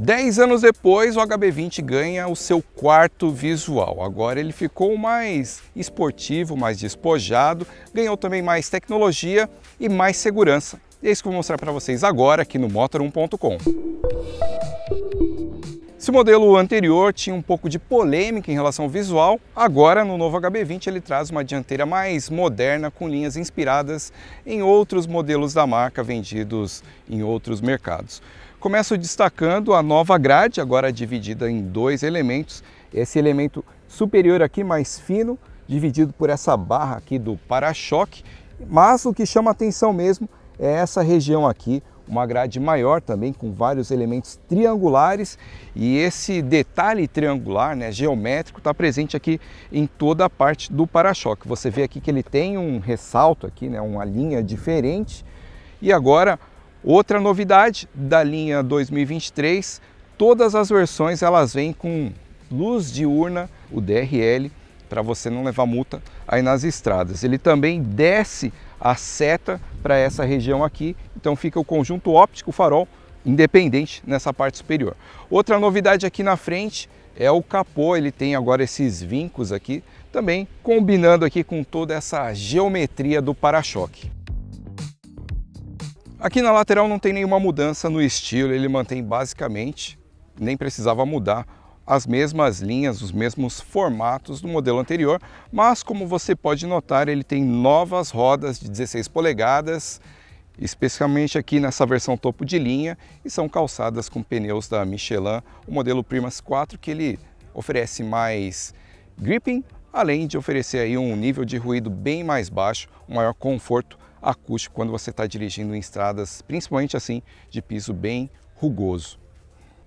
Dez anos depois, o HB20 ganha o seu quarto visual. Agora ele ficou mais esportivo, mais despojado, ganhou também mais tecnologia e mais segurança. E é isso que eu vou mostrar para vocês agora aqui no Motor1.com. Se o modelo anterior tinha um pouco de polêmica em relação ao visual, agora no novo HB20 ele traz uma dianteira mais moderna com linhas inspiradas em outros modelos da marca vendidos em outros mercados. Começo destacando a nova grade, agora dividida em dois elementos. Esse elemento superior aqui mais fino, dividido por essa barra aqui do para-choque. Mas o que chama atenção mesmo é essa região aqui, uma grade maior também com vários elementos triangulares e esse detalhe triangular, né, geométrico, está presente aqui em toda a parte do para-choque. Você vê aqui que ele tem um ressalto aqui, né, uma linha diferente. E agora Outra novidade da linha 2023, todas as versões elas vêm com luz diurna, o DRL, para você não levar multa aí nas estradas. Ele também desce a seta para essa região aqui, então fica o conjunto óptico farol independente nessa parte superior. Outra novidade aqui na frente é o capô, ele tem agora esses vincos aqui, também combinando aqui com toda essa geometria do para-choque. Aqui na lateral não tem nenhuma mudança no estilo, ele mantém basicamente, nem precisava mudar, as mesmas linhas, os mesmos formatos do modelo anterior, mas como você pode notar, ele tem novas rodas de 16 polegadas, especialmente aqui nessa versão topo de linha, e são calçadas com pneus da Michelin, o modelo Primas 4, que ele oferece mais gripping, além de oferecer aí um nível de ruído bem mais baixo, um maior conforto acústico quando você está dirigindo em estradas, principalmente assim, de piso bem rugoso.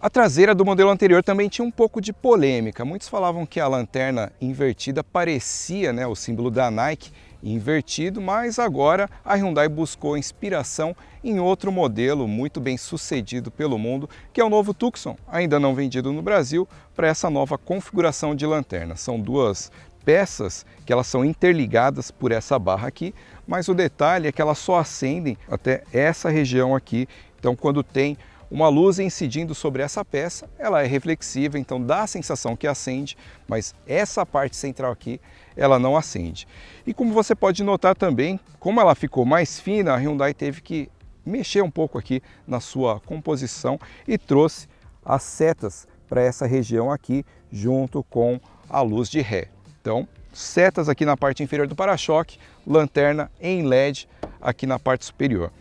A traseira do modelo anterior também tinha um pouco de polêmica. Muitos falavam que a lanterna invertida parecia né, o símbolo da Nike invertido, mas agora a Hyundai buscou inspiração em outro modelo muito bem sucedido pelo mundo, que é o novo Tucson, ainda não vendido no Brasil, para essa nova configuração de lanterna. São duas peças que elas são interligadas por essa barra aqui, mas o detalhe é que elas só acendem até essa região aqui. Então quando tem uma luz incidindo sobre essa peça, ela é reflexiva, então dá a sensação que acende, mas essa parte central aqui, ela não acende. E como você pode notar também, como ela ficou mais fina, a Hyundai teve que mexer um pouco aqui na sua composição e trouxe as setas para essa região aqui, junto com a luz de ré. Então, setas aqui na parte inferior do para-choque, lanterna em LED aqui na parte superior.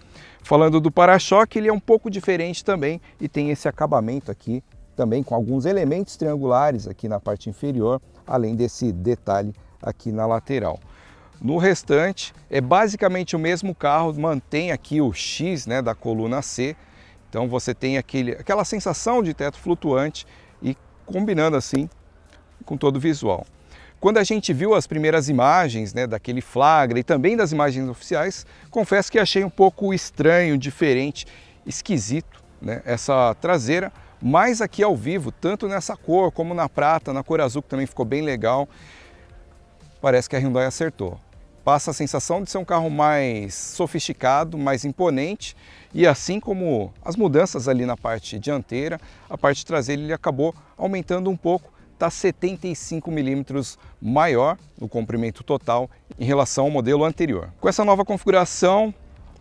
Falando do para-choque, ele é um pouco diferente também e tem esse acabamento aqui também com alguns elementos triangulares aqui na parte inferior, além desse detalhe aqui na lateral. No restante, é basicamente o mesmo carro, mantém aqui o X né, da coluna C, então você tem aquele, aquela sensação de teto flutuante e combinando assim com todo o visual. Quando a gente viu as primeiras imagens né, daquele flagra e também das imagens oficiais, confesso que achei um pouco estranho, diferente, esquisito né, essa traseira, mas aqui ao vivo, tanto nessa cor como na prata, na cor azul que também ficou bem legal, parece que a Hyundai acertou. Passa a sensação de ser um carro mais sofisticado, mais imponente e assim como as mudanças ali na parte dianteira, a parte traseira ele acabou aumentando um pouco está 75 milímetros maior no comprimento total em relação ao modelo anterior. Com essa nova configuração,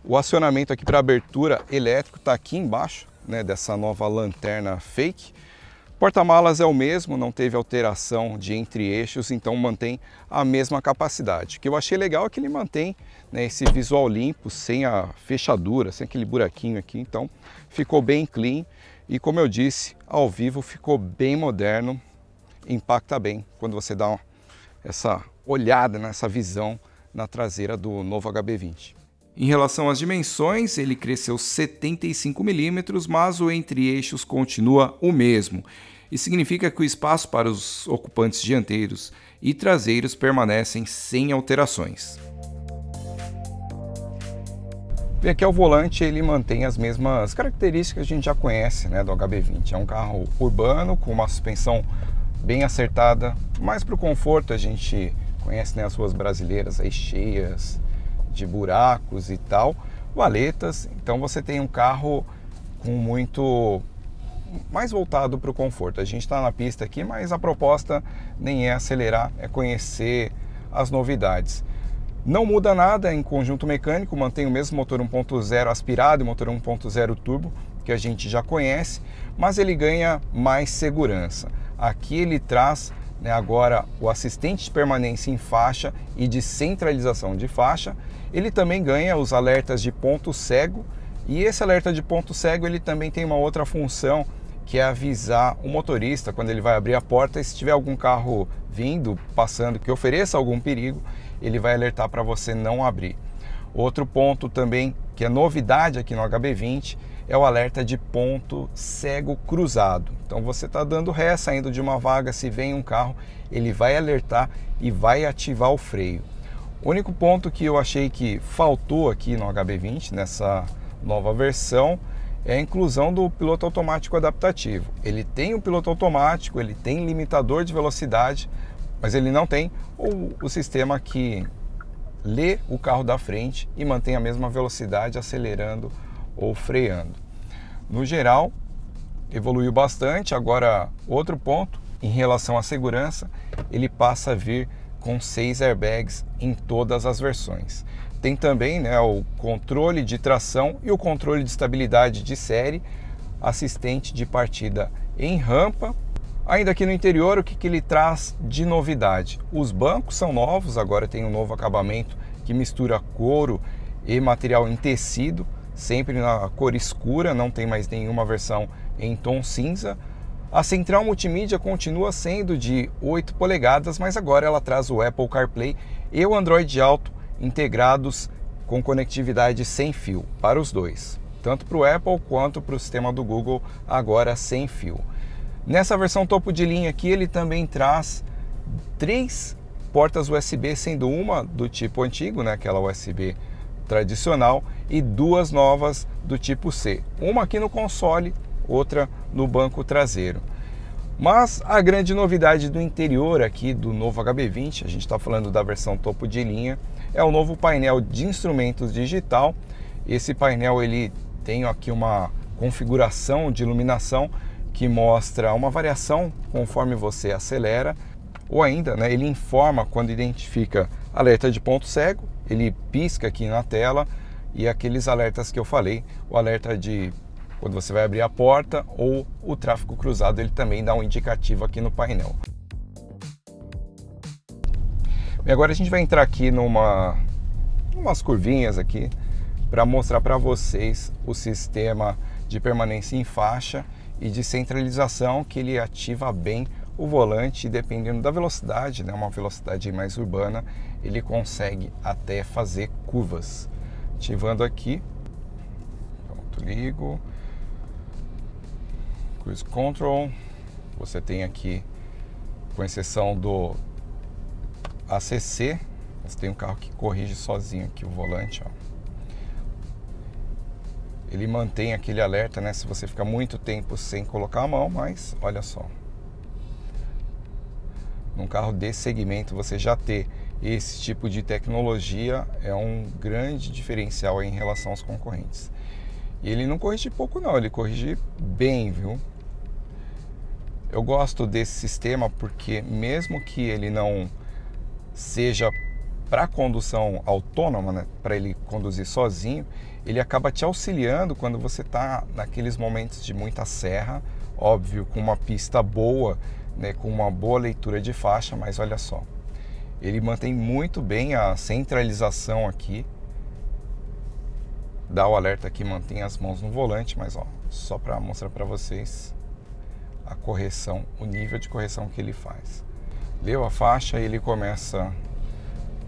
o acionamento aqui para abertura elétrico está aqui embaixo né, dessa nova lanterna fake. Porta-malas é o mesmo, não teve alteração de entre-eixos, então mantém a mesma capacidade. O que eu achei legal é que ele mantém né, esse visual limpo, sem a fechadura, sem aquele buraquinho aqui, então ficou bem clean. E como eu disse, ao vivo ficou bem moderno, impacta bem quando você dá essa olhada, nessa né, visão na traseira do novo HB20. Em relação às dimensões, ele cresceu 75 milímetros, mas o entre-eixos continua o mesmo. e significa que o espaço para os ocupantes dianteiros e traseiros permanecem sem alterações. E aqui ao volante ele mantém as mesmas características que a gente já conhece né, do HB20. É um carro urbano com uma suspensão bem acertada, mais para o conforto a gente conhece né, as ruas brasileiras aí cheias de buracos e tal, valetas, então você tem um carro com muito mais voltado para o conforto. A gente está na pista aqui, mas a proposta nem é acelerar, é conhecer as novidades. Não muda nada em conjunto mecânico, mantém o mesmo motor 1.0 aspirado e motor 1.0 turbo que a gente já conhece, mas ele ganha mais segurança. Aqui ele traz né, agora o assistente de permanência em faixa e de centralização de faixa. Ele também ganha os alertas de ponto cego e esse alerta de ponto cego ele também tem uma outra função que é avisar o motorista quando ele vai abrir a porta e se tiver algum carro vindo, passando, que ofereça algum perigo, ele vai alertar para você não abrir. Outro ponto também que é novidade aqui no HB20 é o alerta de ponto cego cruzado. Então você está dando ré, saindo de uma vaga, se vem um carro, ele vai alertar e vai ativar o freio. O único ponto que eu achei que faltou aqui no HB20, nessa nova versão, é a inclusão do piloto automático adaptativo. Ele tem o um piloto automático, ele tem limitador de velocidade, mas ele não tem o, o sistema que lê o carro da frente e mantém a mesma velocidade acelerando ou freando. No geral, evoluiu bastante. Agora, outro ponto em relação à segurança, ele passa a vir com seis airbags em todas as versões. Tem também né, o controle de tração e o controle de estabilidade de série, assistente de partida em rampa. Ainda aqui no interior, o que, que ele traz de novidade? Os bancos são novos, agora tem um novo acabamento que mistura couro e material em tecido sempre na cor escura, não tem mais nenhuma versão em tom cinza. A central multimídia continua sendo de 8 polegadas, mas agora ela traz o Apple CarPlay e o Android Auto integrados com conectividade sem fio para os dois, tanto para o Apple quanto para o sistema do Google, agora sem fio. Nessa versão topo de linha aqui, ele também traz três portas USB, sendo uma do tipo antigo, né, aquela USB tradicional e duas novas do tipo C, uma aqui no console, outra no banco traseiro. Mas a grande novidade do interior aqui do novo HB20, a gente está falando da versão topo de linha, é o novo painel de instrumentos digital. Esse painel ele tem aqui uma configuração de iluminação que mostra uma variação conforme você acelera ou ainda né, ele informa quando identifica alerta de ponto cego, ele pisca aqui na tela e aqueles alertas que eu falei, o alerta de quando você vai abrir a porta ou o tráfego cruzado, ele também dá um indicativo aqui no painel. E agora a gente vai entrar aqui numa umas curvinhas aqui para mostrar para vocês o sistema de permanência em faixa e de centralização que ele ativa bem o volante, dependendo da velocidade, né, uma velocidade mais urbana, ele consegue até fazer curvas. Ativando aqui, pronto, ligo, Cruise Control, você tem aqui, com exceção do ACC, você tem um carro que corrige sozinho aqui o volante, ó ele mantém aquele alerta, né? Se você ficar muito tempo sem colocar a mão, mas olha só, num carro desse segmento, você já ter esse tipo de tecnologia é um grande diferencial em relação aos concorrentes. E ele não corrige pouco não, ele corrige bem, viu? Eu gosto desse sistema porque mesmo que ele não seja para condução autônoma, né, para ele conduzir sozinho, ele acaba te auxiliando quando você está naqueles momentos de muita serra, óbvio, com uma pista boa, né, com uma boa leitura de faixa, mas olha só, ele mantém muito bem a centralização aqui. Dá o alerta aqui, mantém as mãos no volante, mas ó, só para mostrar para vocês a correção, o nível de correção que ele faz. Leu a faixa, ele começa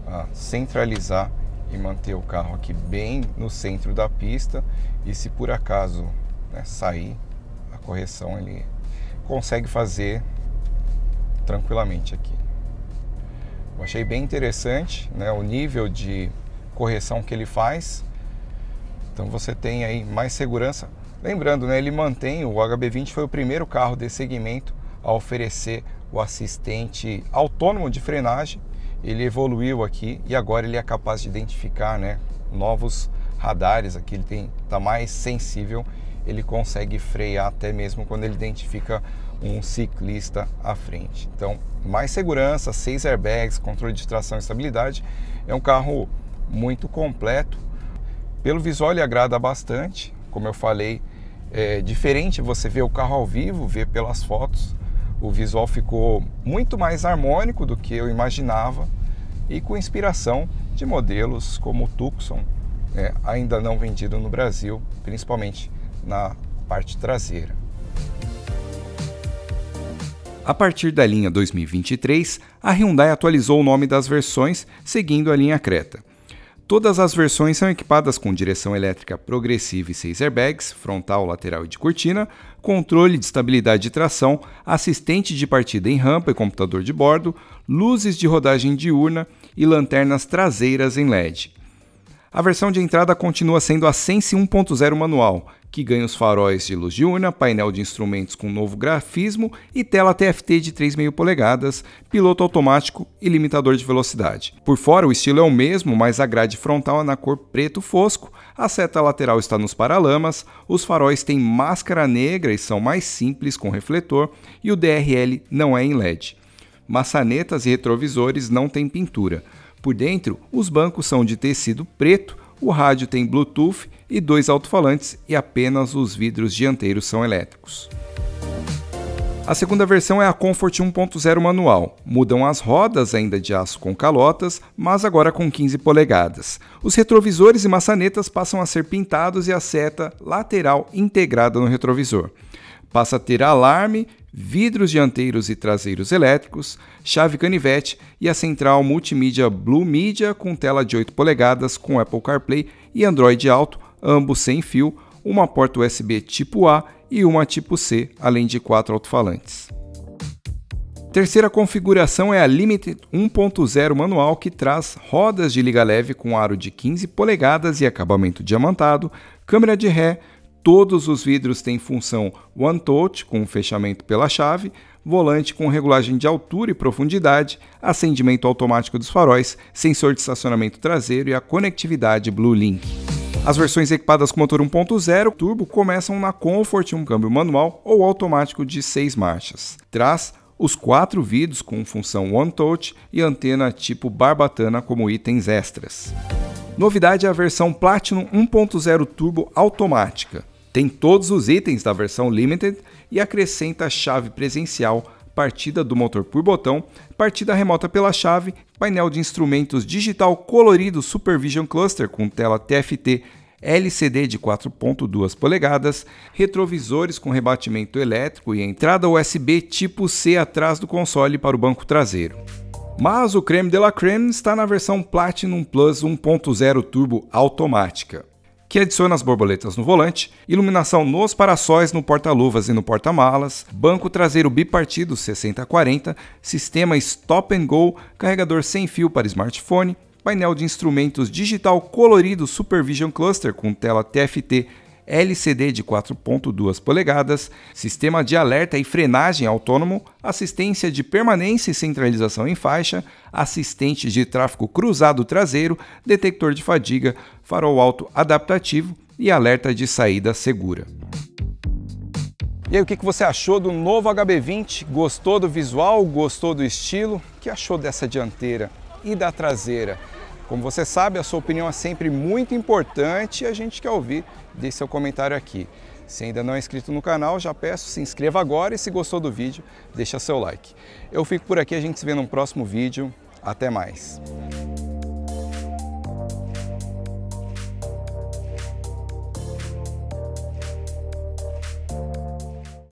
a centralizar e manter o carro aqui bem no centro da pista. E se por acaso né, sair a correção, ele consegue fazer tranquilamente aqui. Eu achei bem interessante né, o nível de correção que ele faz. Então você tem aí mais segurança. Lembrando, né, ele mantém, o HB20 foi o primeiro carro desse segmento a oferecer o assistente autônomo de frenagem. Ele evoluiu aqui e agora ele é capaz de identificar né, novos radares. Aqui ele está mais sensível, ele consegue frear até mesmo quando ele identifica um ciclista à frente. Então, mais segurança, seis airbags, controle de tração e estabilidade. É um carro muito completo. Pelo visual, ele agrada bastante. Como eu falei, é diferente você ver o carro ao vivo, ver pelas fotos. O visual ficou muito mais harmônico do que eu imaginava e com inspiração de modelos como o Tucson, é, ainda não vendido no Brasil, principalmente na parte traseira. A partir da linha 2023, a Hyundai atualizou o nome das versões, seguindo a linha Creta. Todas as versões são equipadas com direção elétrica progressiva e seis airbags, frontal, lateral e de cortina, controle de estabilidade de tração, assistente de partida em rampa e computador de bordo, luzes de rodagem diurna e lanternas traseiras em LED. A versão de entrada continua sendo a Sense 1.0 manual, que ganha os faróis de luz diurna, painel de instrumentos com novo grafismo e tela TFT de 3,5 polegadas, piloto automático e limitador de velocidade. Por fora, o estilo é o mesmo, mas a grade frontal é na cor preto fosco, a seta lateral está nos paralamas, os faróis têm máscara negra e são mais simples com refletor, e o DRL não é em LED. Maçanetas e retrovisores não têm pintura. Por dentro, os bancos são de tecido preto, o rádio tem Bluetooth e dois alto-falantes e apenas os vidros dianteiros são elétricos. A segunda versão é a Comfort 1.0 manual. Mudam as rodas ainda de aço com calotas, mas agora com 15 polegadas. Os retrovisores e maçanetas passam a ser pintados e a seta lateral integrada no retrovisor. Passa a ter alarme vidros dianteiros e traseiros elétricos, chave canivete e a central multimídia Blue Media com tela de 8 polegadas com Apple CarPlay e Android Auto, ambos sem fio, uma porta USB tipo A e uma tipo C, além de quatro alto-falantes. Terceira configuração é a Limited 1.0 manual que traz rodas de liga leve com aro de 15 polegadas e acabamento diamantado, câmera de ré, Todos os vidros têm função One Touch, com fechamento pela chave, volante com regulagem de altura e profundidade, acendimento automático dos faróis, sensor de estacionamento traseiro e a conectividade Blue Link. As versões equipadas com motor 1.0 turbo começam na Comfort, um câmbio manual ou automático de 6 marchas. Traz os quatro vidros com função One Touch e antena tipo barbatana como itens extras. Novidade é a versão Platinum 1.0 turbo automática. Tem todos os itens da versão Limited e acrescenta a chave presencial, partida do motor por botão, partida remota pela chave, painel de instrumentos digital colorido Supervision Cluster com tela TFT LCD de 4.2 polegadas, retrovisores com rebatimento elétrico e entrada USB tipo C atrás do console para o banco traseiro. Mas o creme de la creme está na versão Platinum Plus 1.0 Turbo automática que adiciona as borboletas no volante, iluminação nos para-sóis, no porta-luvas e no porta-malas, banco traseiro bipartido 60/40, sistema Stop and Go, carregador sem fio para smartphone, painel de instrumentos digital colorido Supervision Cluster com tela TFT LCD de 4.2 polegadas, sistema de alerta e frenagem autônomo, assistência de permanência e centralização em faixa, assistente de tráfego cruzado traseiro, detector de fadiga, farol alto adaptativo e alerta de saída segura. E aí, o que você achou do novo HB20? Gostou do visual? Gostou do estilo? O que achou dessa dianteira e da traseira? Como você sabe, a sua opinião é sempre muito importante e a gente quer ouvir, deixe seu comentário aqui. Se ainda não é inscrito no canal, já peço, se inscreva agora e se gostou do vídeo, deixa seu like. Eu fico por aqui, a gente se vê no próximo vídeo. Até mais!